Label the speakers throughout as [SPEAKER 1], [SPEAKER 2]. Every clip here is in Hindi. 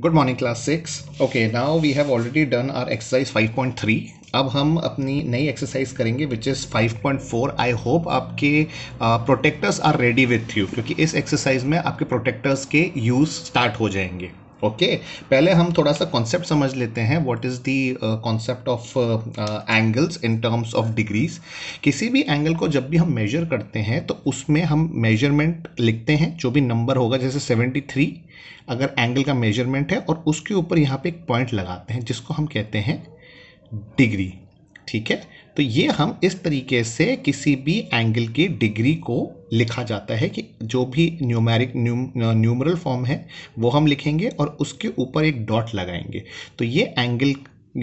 [SPEAKER 1] Good morning class six okay now we have already done our exercise 5.3 अब हम अपनी नई एक्सरसाइज करेंगे विच इज़ 5.4 आई होप आपके protractors are ready with you क्योंकि इस एक्सरसाइज में आपके प्रोटेक्टर्स के यूज़ स्टार्ट हो जाएंगे ओके पहले हम थोड़ा सा कॉन्सेप्ट समझ लेते हैं what is the concept of angles in terms of degrees किसी भी एंगल को जब भी हम मेजर करते हैं तो उसमें हम मेजरमेंट लिखते हैं जो भी नंबर होगा जैसे 73 अगर एंगल का मेजरमेंट है और उसके ऊपर यहाँ पे एक पॉइंट लगाते हैं जिसको हम कहते हैं डिग्री ठीक है तो ये हम इस तरीके से किसी भी एंगल की डिग्री को लिखा जाता है कि जो भी न्यूमेरिक न्यूमरल फॉर्म है वो हम लिखेंगे और उसके ऊपर एक डॉट लगाएंगे तो ये एंगल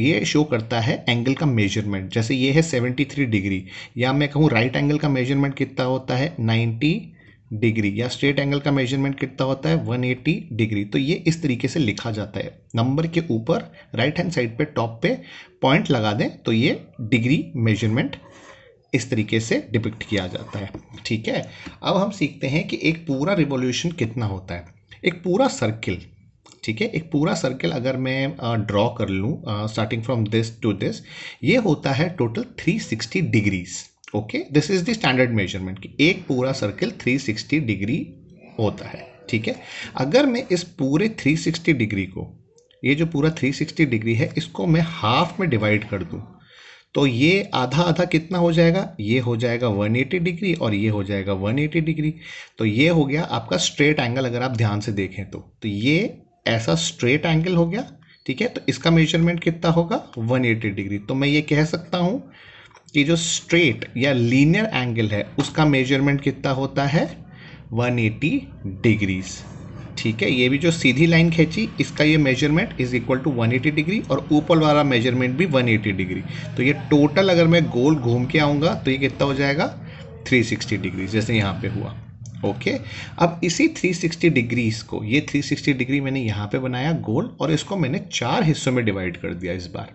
[SPEAKER 1] ये शो करता है एंगल का मेजरमेंट जैसे ये है 73 डिग्री या मैं कहूँ राइट एंगल का मेजरमेंट कितना होता है डिग्री या स्ट्रेट एंगल का मेजरमेंट कितना होता है 180 डिग्री तो ये इस तरीके से लिखा जाता है नंबर के ऊपर राइट हैंड साइड पे टॉप पे पॉइंट लगा दें तो ये डिग्री मेजरमेंट इस तरीके से डिपिक्ट किया जाता है ठीक है अब हम सीखते हैं कि एक पूरा रिवोल्यूशन कितना होता है एक पूरा सर्किल ठीक है एक पूरा सर्किल अगर मैं ड्रॉ कर लूँ starting from this to this ये होता है total sixty degrees okay this is the standard measurement कि एक पूरा सर्किल 360 डिग्री होता है ठीक है अगर मैं इस पूरे 360 डिग्री को ये जो पूरा 360 डिग्री है इसको मैं हाफ में डिवाइड कर दूँ तो ये आधा आधा कितना हो जाएगा ये हो जाएगा 180 डिग्री और ये हो जाएगा 180 डिग्री तो ये हो गया आपका स्ट्रेट एंगल अगर आप ध्यान से देखें तो तो ये ऐसा स्ट्रेट एंगल हो गया ठीक है तो इसका मेजरमेंट कितना होगा 180 डिग्री तो मैं ये कह सकता हूँ कि जो स्ट्रेट या लीनियर एंगल है उसका मेजरमेंट कितना होता है 180 डिग्रीज ठीक है ये भी जो सीधी लाइन खींची इसका ये measurement is equal to 180 degree और ऊपर वाला मेजरमेंट भी 180 डिग्री तो ये टोटल अगर मैं गोल घूम के आऊँगा तो ये कितना हो जाएगा 360 डिग्री जैसे यहाँ पे हुआ ओके okay. अब इसी 360 डिग्रीज को ये 360 डिग्री मैंने यहाँ पे बनाया गोल और इसको मैंने चार हिस्सों में डिवाइड कर दिया इस बार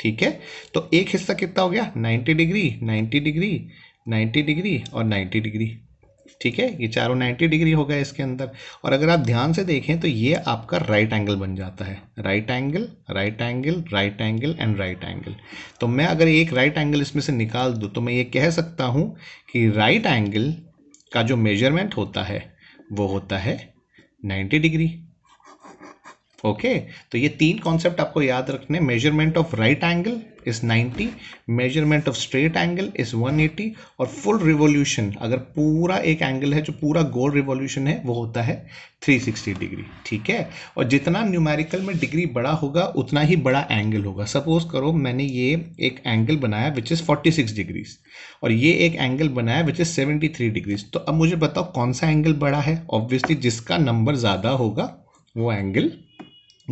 [SPEAKER 1] ठीक है तो एक हिस्सा कितना हो गया 90 डिग्री 90 डिग्री 90 डिग्री और 90 डिग्री ठीक है ये चारों 90 डिग्री हो गए इसके अंदर और अगर आप ध्यान से देखें तो ये आपका राइट एंगल बन जाता है right angle right angle right angle and right angle तो मैं अगर एक राइट एंगल इसमें से निकाल दूँ तो मैं ये कह सकता हूँ कि राइट एंगल का जो मेजरमेंट होता है वो होता है नाइन्टी डिग्री ओके तो ये तीन कॉन्सेप्ट आपको याद रखने measurement of right angle is 90 measurement of straight angle is 180 और फुल रिवोल्यूशन अगर पूरा एक एंगल है जो पूरा गोल रिवोल्यूशन है वो होता है 360 डिग्री ठीक है और जितना न्यूमेरिकल में डिग्री बड़ा होगा उतना ही बड़ा एंगल होगा सपोज करो मैंने ये एक एंगल बनाया विच इज़ 46 डिग्रीज और ये एक एंगल बनाया विच इज़ 73 डिग्रीज तो अब मुझे बताओ कौन सा एंगल बड़ा है ऑब्वियसली जिसका नंबर ज़्यादा होगा वो एंगल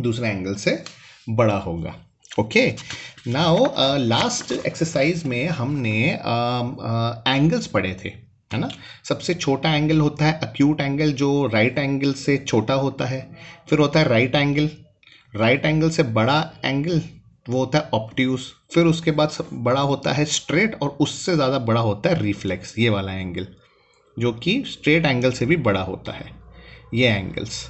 [SPEAKER 1] दूसरे एंगल से बड़ा होगा ओके नाउ लास्ट एक्सरसाइज में हमने एंगल्स um, uh, uh, पढ़े थे है ना सबसे छोटा एंगल होता है अक्यूट एंगल जो राइट right एंगल से छोटा होता है फिर होता है राइट एंगल राइट एंगल से बड़ा एंगल वो होता है ऑप्ट्यूस फिर उसके बाद बड़ा होता है स्ट्रेट और उससे ज़्यादा बड़ा होता है रिफ्लेक्स ये वाला एंगल जो कि स्ट्रेट एंगल से भी बड़ा होता है ये एंगल्स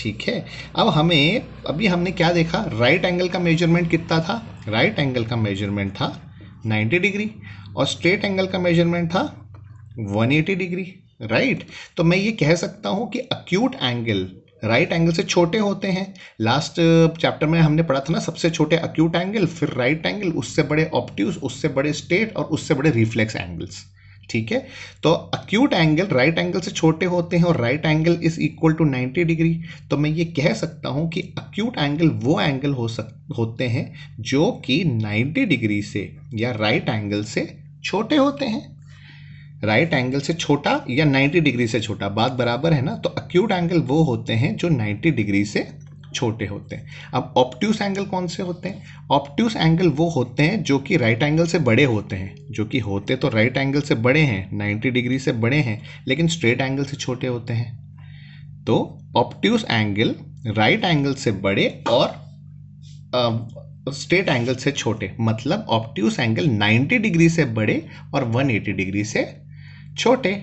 [SPEAKER 1] ठीक है अब हमें अभी हमने क्या देखा राइट एंगल का मेजरमेंट कितना था राइट एंगल का मेजरमेंट था 90 डिग्री और स्ट्रेट एंगल का मेजरमेंट था 180 डिग्री राइट तो मैं ये कह सकता हूँ कि अक्यूट एंगल राइट एंगल से छोटे होते हैं लास्ट चैप्टर uh, में हमने पढ़ा था ना सबसे छोटे अक्यूट एंगल फिर राइट एंगल उससे बड़े ऑप्टिव उससे बड़े स्टेट और उससे बड़े रिफ्लेक्स एंगल्स ठीक है तो अक्यूट एंगल राइट एंगल से छोटे होते हैं और right angle is equal to 90 degree तो मैं ये कह सकता हूँ कि अक्यूट एंगल वो एंगल हो सक होते हैं जो कि 90 डिग्री से या राइट एंगल से छोटे होते हैं राइट right एंगल से छोटा या 90 डिग्री से छोटा बात बराबर है ना तो अक्यूट एंगल वो होते हैं जो 90 डिग्री से छोटे होते हैं अब ऑप्ट्यूस एंगल कौन से होते हैं ऑप्ट्यूस एंगल वो होते हैं जो कि राइट एंगल से बड़े होते हैं जो कि होते तो राइट एंगल से बड़े हैं 90 डिग्री से बड़े हैं लेकिन स्ट्रेट एंगल से छोटे होते हैं तो ऑप्ट्यूस एंगल राइट एंगल से बड़े और स्ट्रेट स्ट्रेट एंगल से छोटे मतलब ऑप्ट्यूस एंगल 90 डिग्री से बड़े और 180 डिग्री से छोटे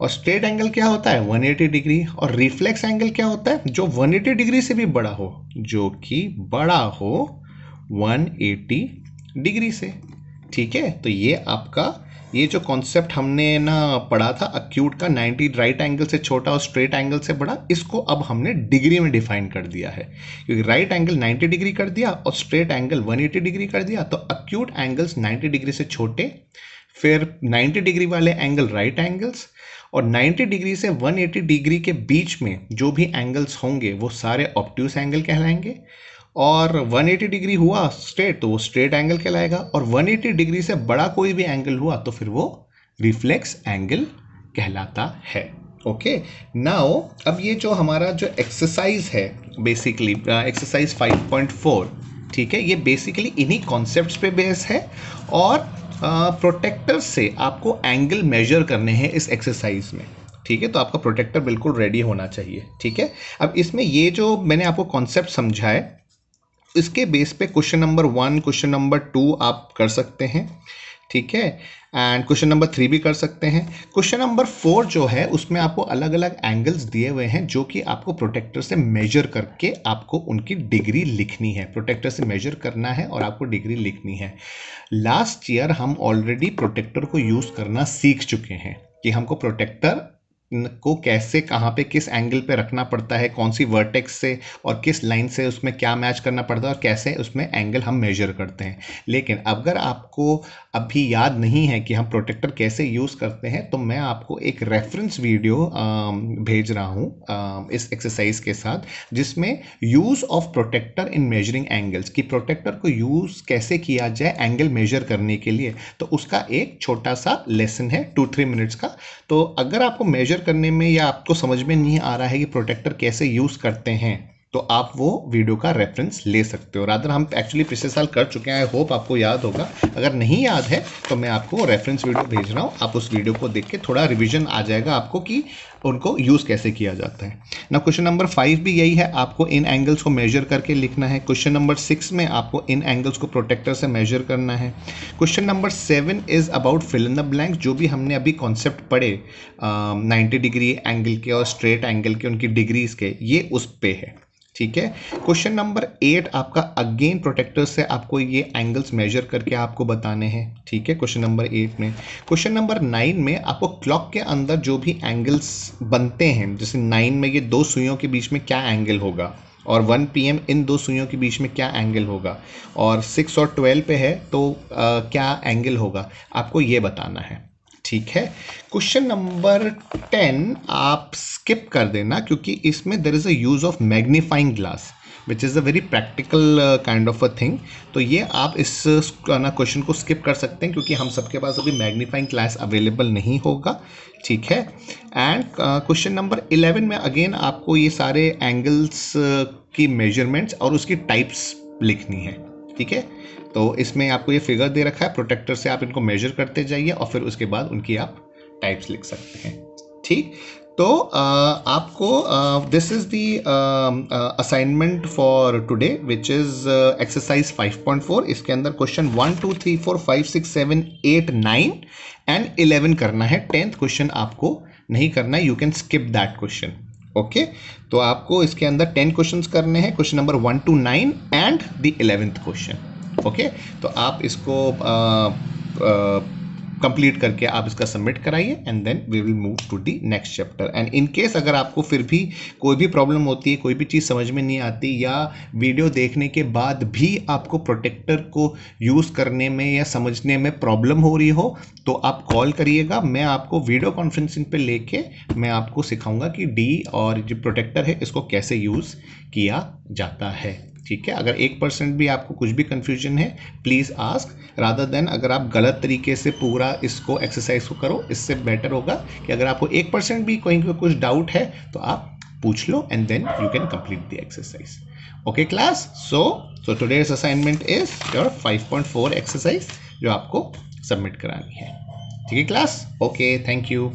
[SPEAKER 1] और स्ट्रेट एंगल क्या होता है 180 डिग्री और रिफ्लेक्स एंगल क्या होता है जो 180 डिग्री से भी बड़ा हो जो कि बड़ा हो 180 डिग्री से ठीक है तो ये आपका ये जो कॉन्सेप्ट हमने ना पढ़ा था अक्यूट का 90 राइट एंगल से छोटा और स्ट्रेट एंगल से बड़ा इसको अब हमने डिग्री में डिफाइन कर दिया है क्योंकि राइट एंगल 90 डिग्री कर दिया और स्ट्रेट एंगल 180 डिग्री कर दिया तो अक्यूट एंगल्स 90 डिग्री से छोटे फिर 90 डिग्री वाले एंगल राइट right एंगल्स और 90 डिग्री से 180 डिग्री के बीच में जो भी एंगल्स होंगे वो सारे ऑप्ट्यूस एंगल कहलाएंगे और 180 डिग्री हुआ स्ट्रेट तो वो स्ट्रेट एंगल कहलाएगा और 180 डिग्री से बड़ा कोई भी एंगल हुआ तो फिर वो रिफ्लेक्स एंगल कहलाता है ओके okay. नाउ अब ये जो हमारा जो एक्सरसाइज है बेसिकली एक्सरसाइज 5.4 ठीक है ये बेसिकली इन्हीं कॉन्सेप्ट्स पे बेस है और प्रोटेक्टर से आपको एंगल मेजर करने हैं इस एक्सरसाइज में ठीक है तो आपका प्रोटेक्टर बिल्कुल रेडी होना चाहिए ठीक है अब इसमें ये जो मैंने आपको कॉन्सेप्ट समझाए इसके बेस पे question number one question number two आप कर सकते हैं ठीक है एंड क्वेश्चन नंबर थ्री भी कर सकते हैं क्वेश्चन नंबर फोर जो है उसमें आपको अलग अलग एंगल्स दिए हुए हैं जो कि आपको प्रोटेक्टर से मेजर करके आपको उनकी डिग्री लिखनी है प्रोटेक्टर से मेजर करना है और आपको डिग्री लिखनी है लास्ट ईयर हम ऑलरेडी प्रोटेक्टर को यूज़ करना सीख चुके हैं कि हमको प्रोटेक्टर को कैसे कहाँ पे किस एंगल पे रखना पड़ता है कौन सी वर्टेक्स से और किस लाइन से उसमें क्या मैच करना पड़ता है और कैसे उसमें एंगल हम मेजर करते हैं लेकिन अगर आपको अभी याद नहीं है कि हम प्रोटेक्टर कैसे यूज़ करते हैं तो मैं आपको एक रेफरेंस वीडियो भेज रहा हूँ इस एक्सरसाइज के साथ जिसमें use of protractor in measuring angles कि प्रोटेक्टर को यूज़ कैसे किया जाए एंगल मेजर करने के लिए तो उसका एक छोटा सा लेसन है टू थ्री मिनट्स का तो अगर आपको मेजर मेजर करने में या आपको समझ में नहीं आ रहा है कि प्रोटेक्टर कैसे यूज़ करते हैं तो आप वो वीडियो का रेफरेंस ले सकते हो रादर हम एक्चुअली पिछले साल कर चुके हैं आई होप आपको याद होगा अगर नहीं याद है तो मैं आपको रेफरेंस वीडियो भेज रहा हूँ आप उस वीडियो को देख के थोड़ा रिविजन आ जाएगा आपको कि उनको यूज़ कैसे किया जाता है ना क्वेश्चन नंबर फाइव भी यही है आपको इन एंगल्स को मेजर करके लिखना है क्वेश्चन नंबर सिक्स में आपको इन एंगल्स को प्रोटेक्टर से मेजर करना है question number seven is about fill in the blank जो भी हमने अभी कॉन्सेप्ट पढ़े नाइन्टी डिग्री एंगल के और स्ट्रेट एंगल के उनकी डिग्रीज़ के ये उस पर है ठीक है क्वेश्चन नंबर एट आपका अगेन प्रोटेक्टर से आपको ये एंगल्स मेजर करके आपको बताने हैं ठीक है क्वेश्चन नंबर एट में क्वेश्चन नंबर नाइन में आपको क्लॉक के अंदर जो भी एंगल्स बनते हैं जैसे नाइन में ये दो सुइयों के बीच में क्या एंगल होगा और 1 पीएम इन दो सुइयों के बीच में क्या एंगल होगा और सिक्स और ट्वेल्व पे है तो आ, क्या एंगल होगा आपको ये बताना है ठीक है क्वेश्चन नंबर टेन आप स्किप कर देना क्योंकि इसमें there is a use of magnifying glass which is a very practical kind of a thing तो ये आप इस uh, ना क्वेश्चन को स्किप कर सकते हैं क्योंकि हम सबके पास अभी मैग्नीफाइंग ग्लास अवेलेबल नहीं होगा ठीक है एंड क्वेश्चन नंबर इलेवन में अगेन आपको ये सारे एंगल्स uh, की मेजरमेंट्स और उसकी टाइप्स लिखनी है ठीक है तो इसमें आपको ये फिगर दे रखा है प्रोटेक्टर से आप इनको मेजर करते जाइए और फिर उसके बाद उनकी आप टाइप्स लिख सकते हैं ठीक तो आपको this is the assignment for today which is exercise 5.4 इसके अंदर question one two three four five six seven eight nine and eleven करना है टेंथ क्वेश्चन आपको नहीं करना है you can skip that question okay तो आपको इसके अंदर टेन क्वेश्चन करने हैं question number one two nine and the eleventh question okay तो आप इसको कंप्लीट करके आप इसका सबमिट कराइए and then we will move to the next chapter and in case अगर आपको फिर भी कोई भी प्रॉब्लम होती है कोई भी चीज़ समझ में नहीं आती या वीडियो देखने के बाद भी आपको प्रोटेक्टर को यूज़ करने में या समझने में प्रॉब्लम हो रही हो तो आप कॉल करिएगा मैं आपको वीडियो कॉन्फ्रेंसिंग पे लेके मैं आपको सिखाऊंगा कि डी और जो प्रोटेक्टर है इसको कैसे यूज़ किया जाता है ठीक है अगर एक परसेंट भी आपको कुछ भी कन्फ्यूजन है प्लीज़ आस्क राधर देन अगर आप गलत तरीके से पूरा इसको एक्सरसाइज को करो इससे बेटर होगा कि अगर आपको एक परसेंट भी कहीं पर कुछ डाउट है तो आप पूछ लो and then you can complete the exercise okay class so so today's assignment is your four exercise जो आपको सबमिट करानी है ठीक है क्लास ओके थैंक यू